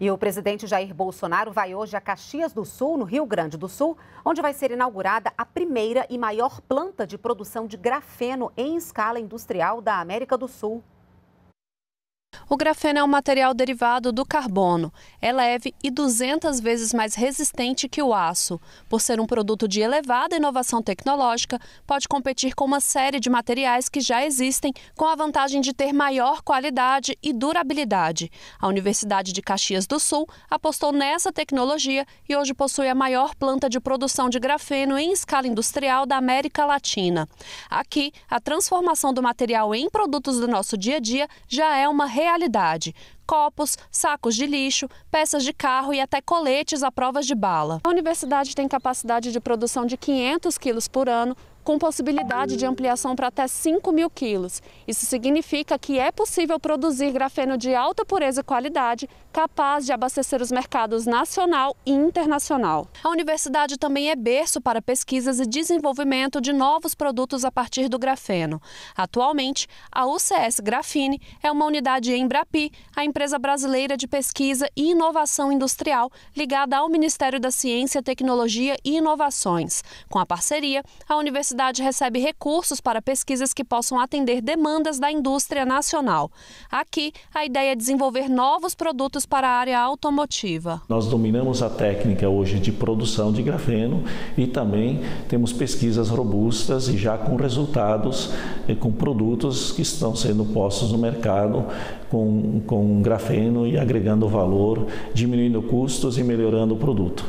E o presidente Jair Bolsonaro vai hoje a Caxias do Sul, no Rio Grande do Sul, onde vai ser inaugurada a primeira e maior planta de produção de grafeno em escala industrial da América do Sul. O grafeno é um material derivado do carbono. É leve e 200 vezes mais resistente que o aço. Por ser um produto de elevada inovação tecnológica, pode competir com uma série de materiais que já existem, com a vantagem de ter maior qualidade e durabilidade. A Universidade de Caxias do Sul apostou nessa tecnologia e hoje possui a maior planta de produção de grafeno em escala industrial da América Latina. Aqui, a transformação do material em produtos do nosso dia a dia já é uma realidade qualidade, copos, sacos de lixo, peças de carro e até coletes à prova de bala. A universidade tem capacidade de produção de 500 quilos por ano, com possibilidade de ampliação para até 5 mil quilos. Isso significa que é possível produzir grafeno de alta pureza e qualidade, capaz de abastecer os mercados nacional e internacional. A universidade também é berço para pesquisas e desenvolvimento de novos produtos a partir do grafeno. Atualmente, a UCS Grafine é uma unidade em Brapi, a empresa empresa brasileira de pesquisa e inovação industrial ligada ao Ministério da Ciência, Tecnologia e Inovações. Com a parceria, a universidade recebe recursos para pesquisas que possam atender demandas da indústria nacional. Aqui, a ideia é desenvolver novos produtos para a área automotiva. Nós dominamos a técnica hoje de produção de grafeno e também temos pesquisas robustas e já com resultados, eh, com produtos que estão sendo postos no mercado com, com grafeno e agregando valor, diminuindo custos e melhorando o produto.